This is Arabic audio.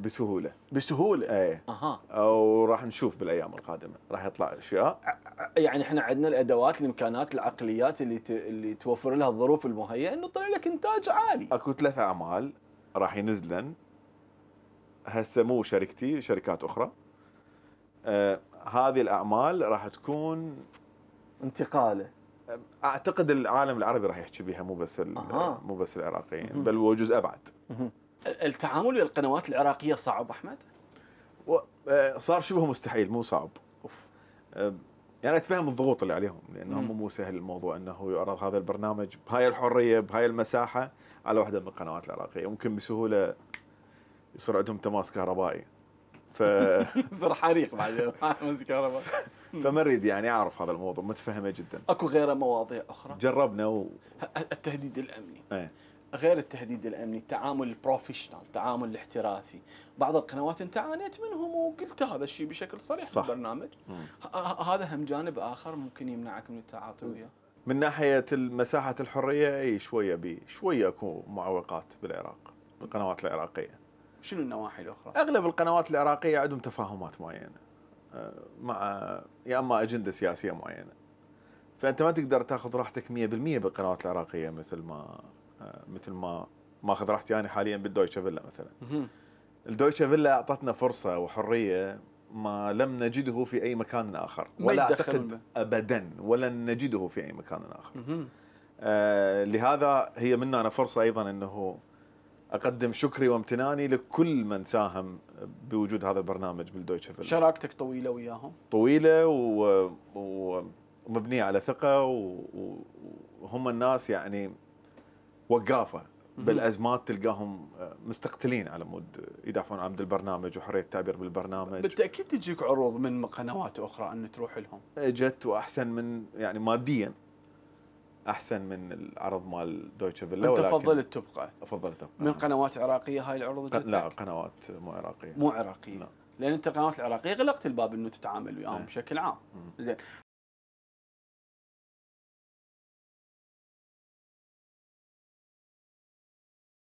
بسهوله بسهوله ايه اها وراح نشوف بالايام القادمه راح يطلع اشياء يعني احنا عندنا الادوات الامكانات العقليات اللي ت... اللي توفر لها الظروف المهيئه انه يطلع لك انتاج عالي اكو ثلاث اعمال راح ينزلن هسه مو شركتي شركات اخرى آه هذه الاعمال راح تكون انتقاله اعتقد العالم العربي راح يحكي بها مو بس أه. مو بس العراقيين بل وجزء ابعد التعامل ويا القنوات العراقيه صعب احمد؟ آه، صار شبه مستحيل مو صعب اوف يعني اتفهم الضغوط اللي عليهم لانهم مو سهل الموضوع انه يعرض هذا البرنامج بهاي الحريه بهاي المساحه على واحده من القنوات العراقيه ممكن بسهوله يصير عندهم تماس كهربائي ف يصير حريق بعدين كهربائي فما اريد يعني اعرف هذا الموضوع متفهمه جدا اكو غيره مواضيع اخرى جربنا و... التهديد الامني ايه. غير التهديد الامني التعامل البروفيشنال التعامل الاحترافي بعض القنوات انت عانيت منهم وقلت هذا الشيء بشكل صريح صح. في البرنامج هذا هم جانب اخر ممكن يمنعك من التعاطي وياه من ناحيه مساحه الحريه اي شويه بي شويه اكو معوقات بالعراق بالقنوات العراقيه شنو النواحي الاخرى اغلب القنوات العراقيه عندهم تفاهمات معينه آه، مع يا اما اجنده سياسيه معينه فانت ما تقدر تاخذ راحتك 100% بالقنوات العراقيه مثل ما مثل ما ماخذ راحتي انا حاليا بالدويتشه فيلا مثلا الدويتشه فيلا اعطتنا فرصه وحريه ما لم نجده في اي مكان اخر ولا اعتقد ابدا ولن نجده في اي مكان اخر آه لهذا هي منا انا فرصه ايضا انه اقدم شكري وامتناني لكل من ساهم بوجود هذا البرنامج بالدويتشه فيلا شراكتك طويله وياهم طويله و... و... ومبنيه على ثقه و... وهم الناس يعني وقافه بالازمات تلقاهم آه، مستقتلين على مود يدافعون عن البرنامج وحريه التعبير بالبرنامج بالتاكيد تجيك عروض من قنوات اخرى ان تروح لهم اجت واحسن من يعني ماديا احسن من العرض مال دويتشه فيلا انت فضلت تبقى افضل تبقى من قنوات عراقيه هاي العروض جتك؟ لا قنوات مو عراقيه مو عراقيه لا. لان انت القنوات العراقيه غلقت الباب انه تتعامل وياهم إيه. بشكل عام زين